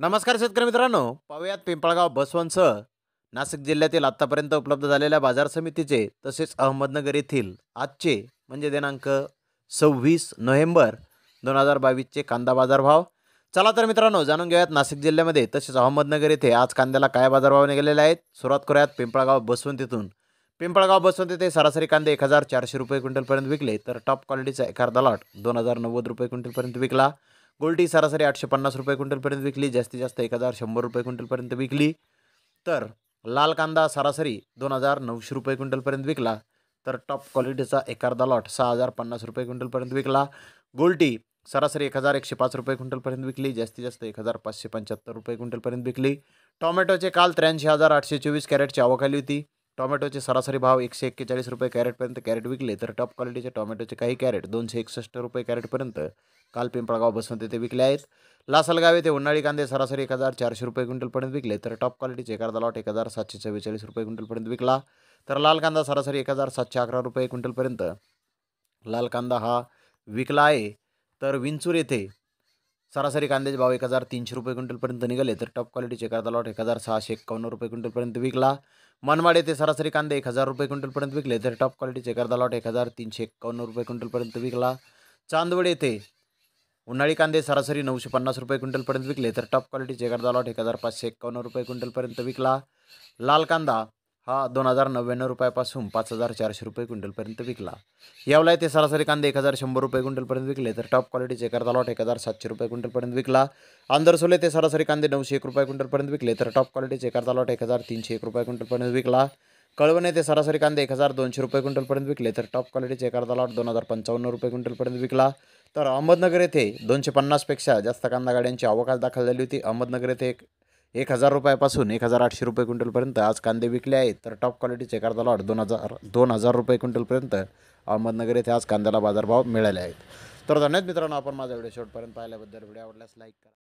नमस्कार शेतकरी मित्रांनो पाहूयात पिंपळगाव बसवनसह नाशिक जिल्ह्यातील आत्तापर्यंत उपलब्ध झालेल्या बाजार समितीचे तसेच अहमदनगर येथील आजचे म्हणजे दिनांक सव्वीस नोव्हेंबर दोन हजार बावीसचे कांदा बाजारभाव चला तर मित्रांनो जाणून घेऊयात नाशिक जिल्ह्यामध्ये तसेच अहमदनगर येथे आज कांद्याला काय बाजारभाव निघालेले आहेत सुरुवात करूयात पिंपळगाव बसवंत तिथून पिंपळगाव बसवंत येथे सरासरी कांदे एक हजार चारशे रुपये क्विंटलपर्यंत विकले तर टॉप क्वालिटीचा एखादा लॉट दोन हजार नव्वद रुपये क्विंटलपर्यंत विकला गोल्टी सरासरी आठशे पन्नास रुपये क्विंटलपर्यंत विकली जास्तीत जास्त एक हजार शंभर रुपये क्विंटलपर्यंत विकली तर लाल कांदा सरासरी दोन हजार नऊशे रुपये क्विंटलपर्यंत विकला तर टॉप क्वालिटीचा एक लॉट सहा हजार पन्नास रुपये क्विंटलपर्यंत विकला गोल्टी सरासरी एक हजार एकशे पाच रुपये क्विंटलपर्यंत विकली जास्तीत जास्त एक हजार पाचशे पंच्याहत्तर रुपये क्विंटलपर्यंत विकली टॉमॅटोचे काल त्र्याऐंशी हजार आठशे चोवीस कॅरेटची आवक आली होती टोमॅटोचे सरासरी भाव एकशे एक्केचाळीस रुपये कॅरेटपर्यंत कॅरेट विकले तर टॉप क्वालिटीचे टोमॅटोचे काही कॅरेट दोनशे एकसष्ट रुपये कॅरेटपर्यंत काल पिंपळगाव बसमध्ये ते विकले आहेत लासलगाव येथे उन्हाळी कांदे सरासरी एक हजार चारशे रुपये क्विंटलपर्यंत विकले तर टॉप क्वालिटीचे एखादा लॉट एक हजार सातशे चव्वेचाळीस रुपये क्विंटलपर्यंत विकला तर लाल कांदा सरासरी एक हजार सातशे अकरा रुपये क्विंटलपर्यंत लाल कांदा हा विकला आहे तर विंचूर येथे सरासरी कांद्याचे भाव एक हजार तीनशे रुपये क्विंटलपर्यंत निघाले तर टॉप क्वालिटीचे एखादा लॉट एक हजार सहाशे एकावन्न रुपये क्विंटलपर्यंत विकला मनमाड येथे सरासरी कांदे एक हजार रुपये क्विंटलपर्यंत विकले तर टॉप क्वालिटीचे एखादा लॉट एक हजार तीनशे एकावन्न रुपये क्विंटलपर्यंत विकला चांदवड येथे उन्हाळी कांदे सरासरी नऊशे पन्नास रुपये क्विंटलपर्यंत विकले तर टॉप क्वालिटीचे एखादा लॉट एक हजार पाचशे एक्कावन्न रुपये क्विंटलपर्यंत विकला लाल कांदा हा दोन हजार नव्याण्णव रुपयापासून पाच हजार चारशे रुपये क्विंटलपर्यंत विकला यावला येथे सरासरी कांदे एक हजार शंभर रुपये क्विंटलपर्यंत विकले तर टॉप क्वालिटीचे एखादा लॉट एक हजार सातशे रुपये क्विंटलपर्यंत विकला आंदरसोले ते सरासरी कांदे नऊशे एक रुपये क्विंटलपर्यंत विकले तर टॉप क्वालिटीचे एखादा लॉट एक हजार तीनशे एक रुपये क्विंटलपर्यंत विकला कळवण येथे सरासरी कांदे एक हजार दोनशे रुपये क्विंटलपर्यंत विकले तर टॉप क्वालिटीचे एकार दलाट दोन हजार पंचावन्न रुपये क्विंटलपर्यंत विकला तर अहमदनगर येथे दोनशे पन्नासपेक्षा जास्त कांदा गाड्यांची अवकाश दाखल झाली होती अहमदनगर येथे एक एक हजार रुपयापासून एक हजार आठशे रुपये क्विंटलपर्यंत आज कांदे विकले आहेत तर टॉप क्वालिटीचे एकार दलाट दोन हजार दोन हजार रुपये क्विंटलपर्यंत अहमदनगर येथे आज कांद्याला बाजारभाव मिळाले आहेत तर धन्यवाद मित्रांनो आपण माझा व्हिडिओ शेवटपर्यंत पाहिल्याबद्दल व्हिडिओ आवडल्यास लाईक करा